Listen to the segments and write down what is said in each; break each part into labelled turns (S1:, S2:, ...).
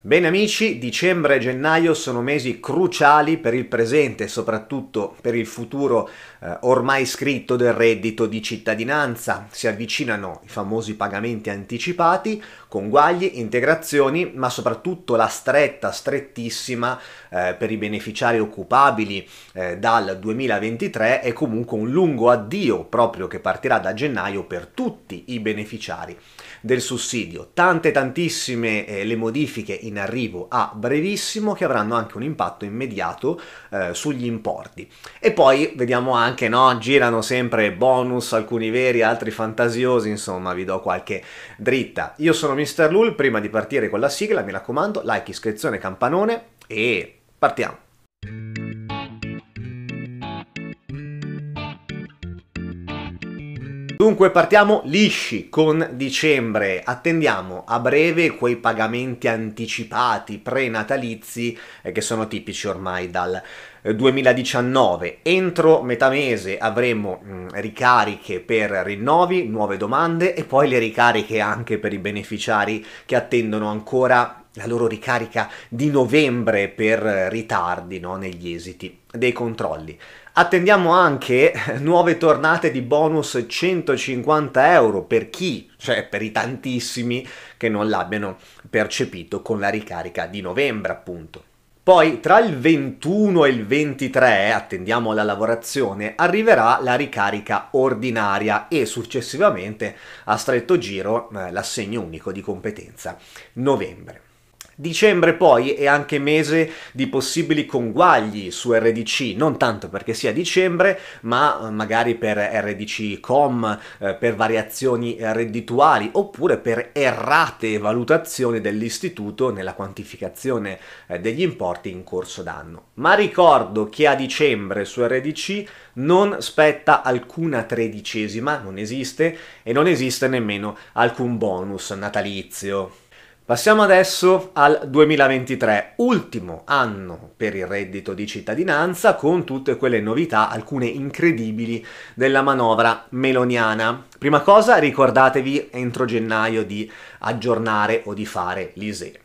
S1: Bene amici, dicembre e gennaio sono mesi cruciali per il presente e soprattutto per il futuro eh, ormai scritto del reddito di cittadinanza. Si avvicinano i famosi pagamenti anticipati conguagli, integrazioni, ma soprattutto la stretta, strettissima eh, per i beneficiari occupabili eh, dal 2023 e comunque un lungo addio proprio che partirà da gennaio per tutti i beneficiari del sussidio. Tante tantissime eh, le modifiche in arrivo a brevissimo che avranno anche un impatto immediato eh, sugli importi. E poi vediamo anche, no, girano sempre bonus, alcuni veri, altri fantasiosi, insomma vi do qualche dritta. Io sono Mr. Lul, prima di partire con la sigla mi raccomando, like, iscrizione, campanone e partiamo. Dunque partiamo lisci con dicembre, attendiamo a breve quei pagamenti anticipati prenatalizi eh, che sono tipici ormai dal 2019. Eh, Entro metà mese avremo mh, mm, ricariche per rinnovi, nuove domande e poi le ricariche anche per i beneficiari che attendono ancora la loro ricarica di novembre per ritardi no, negli esiti dei controlli. Attendiamo anche nuove tornate di bonus 150 euro per chi, cioè per i tantissimi che non l'abbiano percepito con la ricarica di novembre appunto. Poi tra il 21 e il 23, attendiamo la lavorazione, arriverà la ricarica ordinaria e successivamente a stretto giro eh, l'assegno unico di competenza novembre. Dicembre poi è anche mese di possibili conguagli su RDC, non tanto perché sia dicembre, ma eh, magari per RDC com, eh, per variazioni reddituali, oppure per errate valutazioni dell'istituto nella quantificazione eh, degli importi in corso d'anno. Ma ricordo che a dicembre su RDC non spetta alcuna tredicesima, non esiste, e non esiste nemmeno alcun bonus natalizio. Passiamo adesso al 2023, ultimo anno per il reddito di cittadinanza con tutte quelle novità, alcune incredibili, della manovra meloniana. Prima cosa ricordatevi entro gennaio di aggiornare o di fare l'ISE.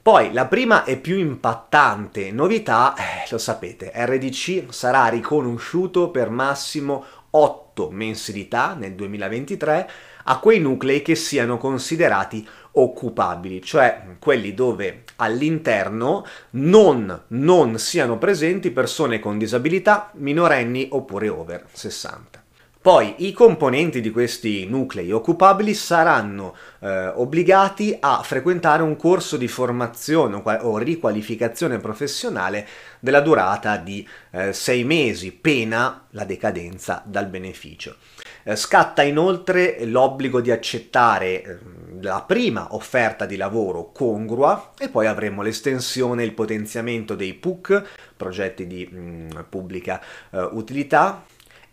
S1: Poi la prima e più impattante novità, eh, lo sapete, RDC sarà riconosciuto per massimo 8 8 mensilità nel 2023 a quei nuclei che siano considerati occupabili, cioè quelli dove all'interno non, non siano presenti persone con disabilità, minorenni oppure over 60. Poi i componenti di questi nuclei occupabili saranno eh, obbligati a frequentare un corso di formazione o riqualificazione professionale della durata di eh, sei mesi, pena la decadenza dal beneficio. Eh, scatta inoltre l'obbligo di accettare ehm, la prima offerta di lavoro congrua e poi avremo l'estensione e il potenziamento dei PUC, progetti di mh, mm, pubblica eh, utilità,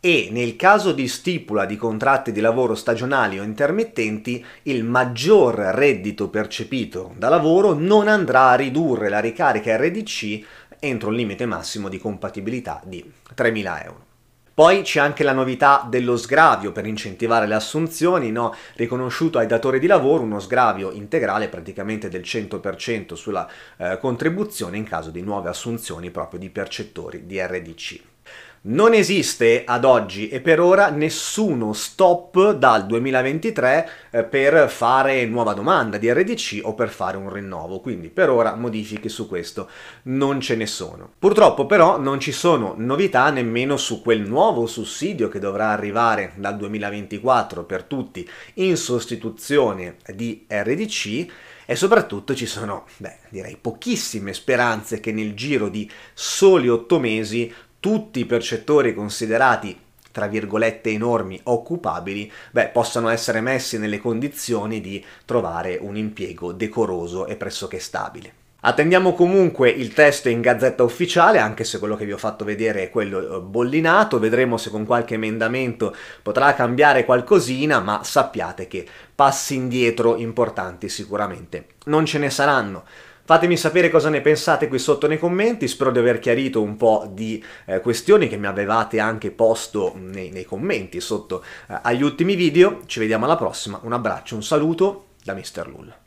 S1: e nel caso di stipula di contratti di lavoro stagionali o intermittenti il maggior reddito percepito da lavoro non andrà a ridurre la ricarica RDC entro il limite massimo di compatibilità di 3.000 euro. Poi c'è anche la novità dello sgravio per incentivare le assunzioni, no? riconosciuto ai datori di lavoro uno sgravio integrale praticamente del 100% sulla eh, contribuzione in caso di nuove assunzioni proprio di percettori di RDC. Non esiste ad oggi e per ora nessuno stop dal 2023 eh, per fare nuova domanda di RDC o per fare un rinnovo, quindi per ora modifiche su questo non ce ne sono. Purtroppo però non ci sono novità nemmeno su quel nuovo sussidio che dovrà arrivare dal 2024 per tutti in sostituzione di RDC e soprattutto ci sono, beh, direi pochissime speranze che nel giro di soli 8 mesi tutti i percettori considerati tra virgolette enormi occupabili, beh, possano essere messi nelle condizioni di trovare un impiego decoroso e pressoché stabile. Attendiamo comunque il testo in gazzetta ufficiale, anche se quello che vi ho fatto vedere è quello eh, bollinato, vedremo se con qualche emendamento potrà cambiare qualcosina, ma sappiate che passi indietro importanti sicuramente non ce ne saranno. Fatemi sapere cosa ne pensate qui sotto nei commenti, spero di aver chiarito un po' di eh, questioni che mi avevate anche posto nei, nei commenti sotto eh, agli ultimi video. Ci vediamo alla prossima, un abbraccio, un saluto da Mr. Lull.